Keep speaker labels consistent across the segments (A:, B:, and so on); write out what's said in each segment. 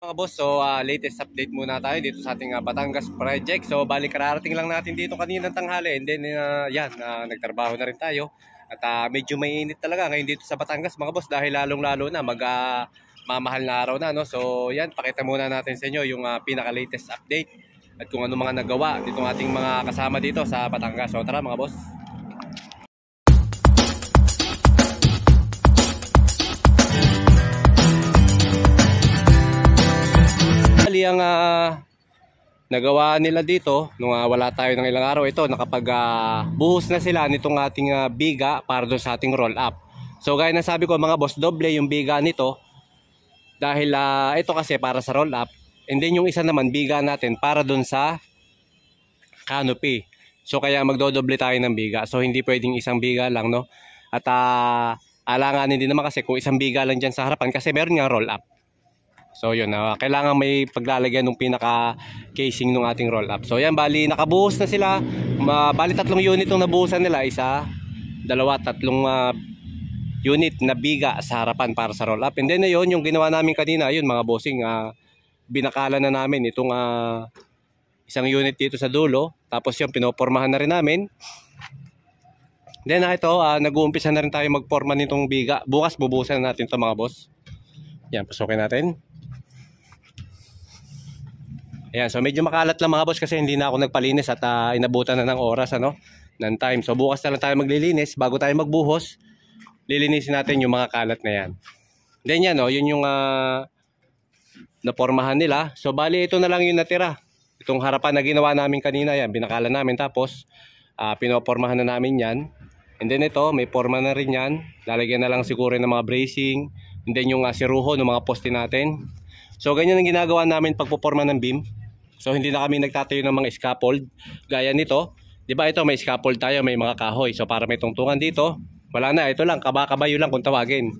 A: Mga boss, so uh, latest update muna tayo dito sa ating uh, Batangas project. So bali kararating lang natin dito kanina tanghali and then uh, yan, uh, nagtrabaho na rin tayo. At uh, medyo mainit talaga ngayon dito sa Batangas mga boss dahil lalong-lalo na mag uh, mamahal na araw na no. So yan, pakita muna natin sa inyo yung uh, pinaka-latest update at kung ano mga nagawa nitong ating mga kasama dito sa Batangas. So tara mga boss. niyang uh, ah, nagawa nila dito nung uh, wala tayo ng ilang araw ito nakapag uh, buhos na sila nitong ating uh, biga para doon sa ating roll up so gaya na sabi ko mga boss doble yung biga nito dahil uh, ito kasi para sa roll up and then yung isa naman biga natin para doon sa canopy so kaya magdodoble tayo ng biga so hindi pwedeng isang biga lang no at uh, alanganin din naman kasi kung isang biga lang dyan sa harapan kasi meron nga roll up So yun, uh, kailangan may paglalagay ng pinaka casing ng ating roll up. So yan, bali nakabuhos na sila. Ma, bali tatlong unit yung nabuhusan nila. Isa, dalawa, tatlong uh, unit na biga sa harapan para sa roll up. And then yun, yung ginawa namin kanina, yun mga bossing, uh, binakala na namin itong uh, isang unit dito sa dulo. Tapos yun, pinopormahan na rin namin. Then uh, ito, uh, nag-uumpisa na rin tayo magporma nitong biga. Bukas bubusan na natin to mga boss. Yan, pasukin natin. Ayan, so medyo makalat lang mga boss kasi hindi na ako nagpalinis at uh, inabutan na ng oras ano, ng time. So bukas na lang tayo maglilinis bago tayo magbuhos. Lilinisin natin yung mga kalat na yan. Then yan, no, oh, yun yung uh, napormahan nila. So bali ito na lang yung natira. Itong harapan na ginawa namin kanina yan, binakala namin tapos uh, pinopormahan na namin yan. And then ito, may forma na rin yan. Lalagyan na lang siguro ng mga bracing. And then yung uh, siruho ng mga poste natin. So ganyan ang ginagawa namin pagpoporma ng beam. So hindi na kami nagtatayo ng mga scaffold gaya nito. 'Di ba ito may scaffold tayo, may mga kahoy. So para may tungtungan dito, wala na, ito lang kabakabayo lang kung tawagin.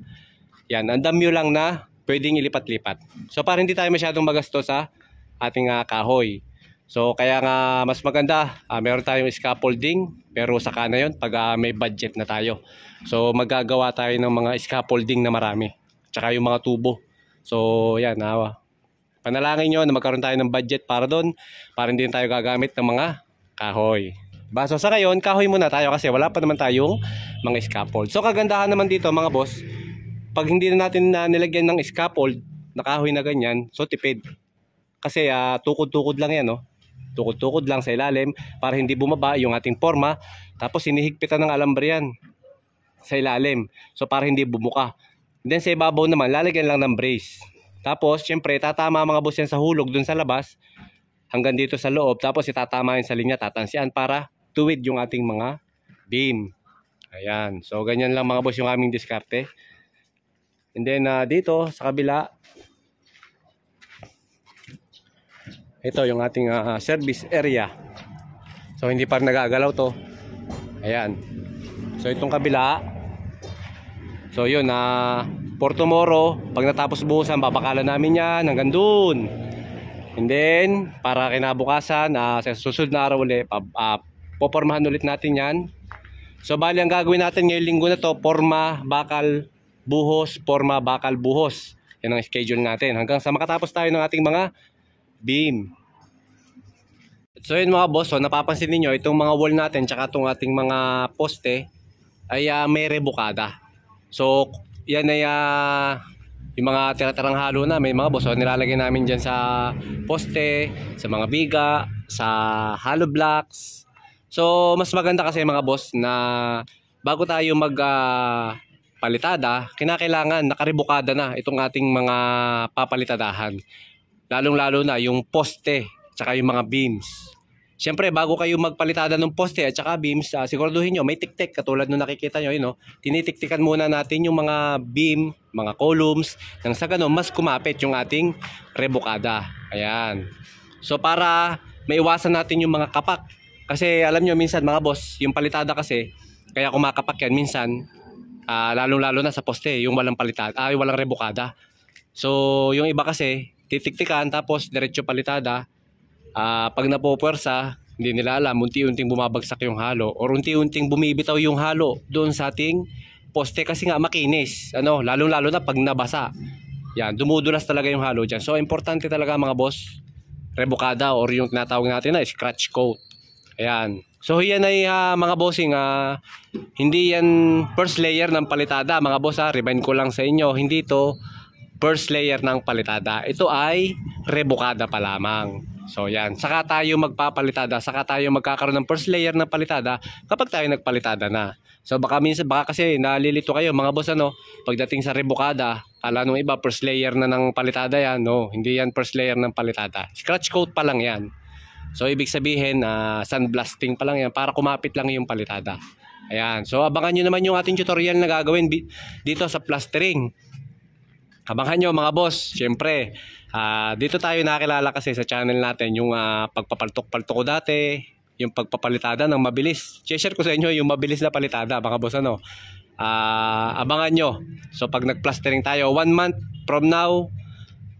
A: Yan, ang damyo lang na pwedeng ilipat-lipat. So para hindi tayo masyadong magastos sa ating uh, kahoy. So kaya nga mas maganda, uh, meron tayong scaffolding pero saka na 'yon pag uh, may budget na tayo. So magagawa tayo ng mga scaffolding na marami. Tsaka yung mga tubo. So yan, uh, Panalangin nyo na magkaroon tayo ng budget para doon, para hindi tayo gagamit ng mga kahoy. Diba? sa ngayon, kahoy muna tayo kasi wala pa naman tayong mga scaffold. So kagandahan naman dito mga boss, pag hindi na natin na nilagyan ng scaffold, na kahoy na ganyan, so tipid. Kasi uh, tukod-tukod lang yan, no? Tukod-tukod lang sa ilalim para hindi bumaba yung ating forma. Tapos hinihigpitan ng alambre yan sa ilalim. So para hindi bumuka. then sa ibabaw naman, lalagyan lang ng brace. Tapos, syempre, tatama mga boss yan sa hulog dun sa labas hanggang dito sa loob. Tapos, itatama yan sa linya, tatansian para tuwid yung ating mga beam. Ayan. So, ganyan lang mga boss yung aming diskarte. And then, uh, dito, sa kabila, ito yung ating uh, service area. So, hindi pa nagagalaw to. Ayan. So, itong kabila, so, yun, na uh, for tomorrow pag natapos buhusan papakalan namin yan hanggang doon and then para kinabukasan uh, sa susunod na araw ulit uh, ah, popormahan ulit natin yan so bali ang gagawin natin ngayong linggo na to forma bakal buhos forma bakal buhos yan ang schedule natin hanggang sa makatapos tayo ng ating mga beam So yun mga boss, so, napapansin niyo itong mga wall natin tsaka itong ating mga poste ay uh, may rebukada. So yan ay uh, yung mga tiratirang halo na may mga boss so, oh, nilalagay namin dyan sa poste sa mga biga sa hollow blocks so mas maganda kasi mga boss na bago tayo mag uh, palitada kinakailangan nakaribukada na itong ating mga papalitadahan lalong lalo na yung poste tsaka yung mga beams Siyempre, bago kayo magpalitada ng poste at saka beams, uh, siguraduhin nyo, may tiktik. Katulad nung nakikita nyo, yun, no? tinitiktikan muna natin yung mga beam, mga columns, nang sa ganun, mas kumapit yung ating rebukada. Ayan. So, para maiwasan natin yung mga kapak. Kasi alam nyo, minsan mga boss, yung palitada kasi, kaya kumakapak yan minsan, uh, ah, lalong-lalo na sa poste, yung walang palitada, ay, walang rebukada. So, yung iba kasi, titiktikan, tapos diretso palitada, uh, pag napopwersa, hindi nila alam, unti-unting bumabagsak yung halo or unti-unting bumibitaw yung halo doon sa ating poste kasi nga makinis. Ano, lalong-lalo na pag nabasa. Yan, dumudulas talaga yung halo dyan. So, importante talaga mga boss, rebukada or yung tinatawag natin na scratch coat. Ayan. So, yan ay uh, mga bossing, uh, hindi yan first layer ng palitada. Mga boss, ha, remind ko lang sa inyo, hindi ito first layer ng palitada. Ito ay rebukada pa lamang. So yan, saka tayo magpapalitada, saka tayo magkakaroon ng first layer ng palitada kapag tayo nagpalitada na. So baka minsan, baka kasi nalilito kayo mga boss ano, pagdating sa rebukada, ala nung iba first layer na ng palitada yan. No, hindi yan first layer ng palitada. Scratch coat pa lang yan. So ibig sabihin, uh, ah, sandblasting pa lang yan para kumapit lang yung palitada. Ayan, so abangan niyo naman yung ating tutorial na gagawin dito sa plastering. Abangan nyo mga boss, syempre, uh, ah, dito tayo nakilala kasi sa channel natin yung uh, pagpapaltok-paltok ko dati, yung pagpapalitada ng mabilis. Share ko sa inyo yung mabilis na palitada mga boss ano. Uh, abangan nyo. So pag nagplastering tayo, one month from now,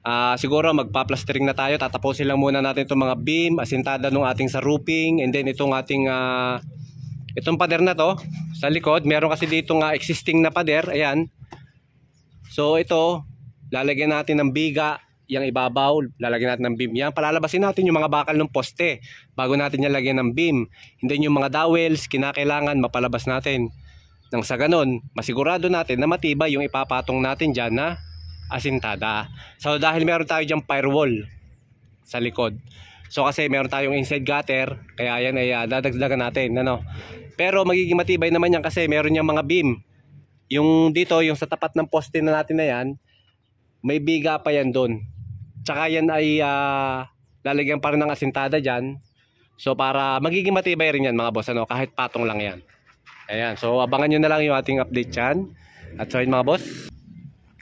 A: uh, siguro magpa-plastering na tayo. Tatapusin lang muna natin itong mga beam, asintada ng ating sa roofing, and then itong ating... Uh, itong pader na to, sa likod, meron kasi dito nga existing na pader, ayan. So ito, Lalagyan natin ng biga yung ibabaw, lalagyan natin ng beam. Yan, palalabasin natin yung mga bakal ng poste bago natin yan lagyan ng beam. hindi then yung mga dowels, kinakailangan mapalabas natin. Nang sa ganon, masigurado natin na matibay yung ipapatong natin dyan na asintada. So dahil meron tayo dyan firewall sa likod. So kasi meron tayong inside gutter, kaya yan ay uh, dadagdagan natin. Ano? Pero magiging matibay naman yan kasi meron yung mga beam. Yung dito, yung sa tapat ng poste na natin na yan, may biga pa yan doon. Tsaka yan ay uh, lalagyan pa rin ng asintada dyan. So para magiging matibay rin yan mga boss ano, kahit patong lang yan. Ayan, so abangan nyo na lang yung ating update dyan. At so yun mga boss.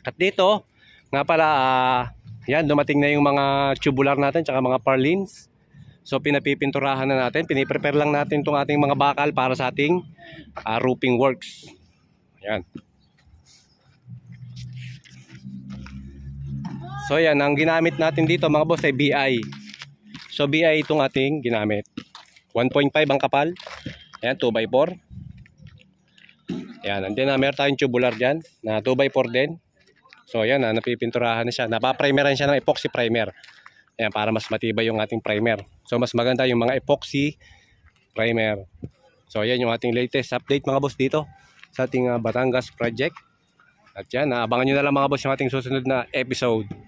A: At dito, nga pala, uh, yan, dumating na yung mga tubular natin tsaka mga parlins. So pinapipinturahan na natin, piniprepare lang natin itong ating mga bakal para sa ating uh, roofing works. Ayan. So yan, ang ginamit natin dito mga boss ay BI. So BI itong ating ginamit. 1.5 ang kapal. Ayan, 2x4. Ayan, and then uh, meron tayong tubular dyan na 2x4 din. So ayan, uh, napipinturahan na siya. Napaprimeran siya ng epoxy primer. Ayan, para mas matibay yung ating primer. So mas maganda yung mga epoxy primer. So ayan yung ating latest update mga boss dito sa ating uh, Batangas project. At yan, abangan nyo na lang mga boss yung ating susunod na episode.